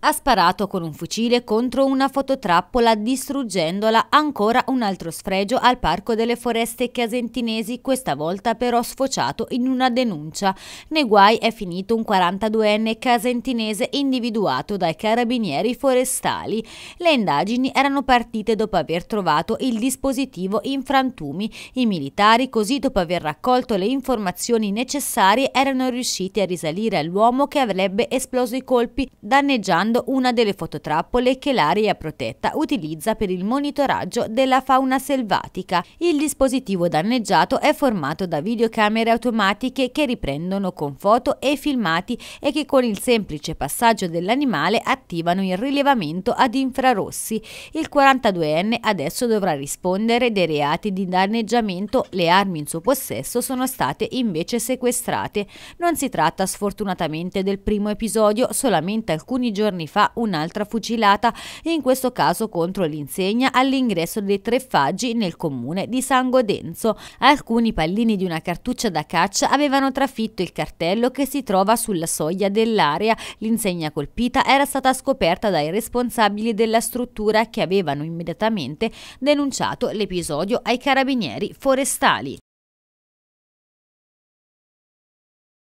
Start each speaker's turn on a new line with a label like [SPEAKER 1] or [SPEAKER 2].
[SPEAKER 1] ha sparato con un fucile contro una fototrappola distruggendola ancora un altro sfregio al Parco delle Foreste Casentinesi, questa volta però sfociato in una denuncia. Nei guai è finito un 42enne casentinese individuato dai carabinieri forestali. Le indagini erano partite dopo aver trovato il dispositivo in frantumi. I militari così dopo aver raccolto le informazioni necessarie erano riusciti a risalire all'uomo che avrebbe esploso i colpi danneggiando utilizzando una delle fototrappole che l'area protetta utilizza per il monitoraggio della fauna selvatica. Il dispositivo danneggiato è formato da videocamere automatiche che riprendono con foto e filmati e che con il semplice passaggio dell'animale attivano il rilevamento ad infrarossi. Il 42enne adesso dovrà rispondere dei reati di danneggiamento, le armi in suo possesso sono state invece sequestrate. Non si tratta sfortunatamente del primo episodio, solamente alcuni giorni giorni fa un'altra fucilata, in questo caso contro l'insegna all'ingresso dei Tre Faggi nel comune di San Godenzo. Alcuni pallini di una cartuccia da caccia avevano trafitto il cartello che si trova sulla soglia dell'area. L'insegna colpita era stata scoperta dai responsabili della struttura che avevano immediatamente denunciato l'episodio ai carabinieri forestali.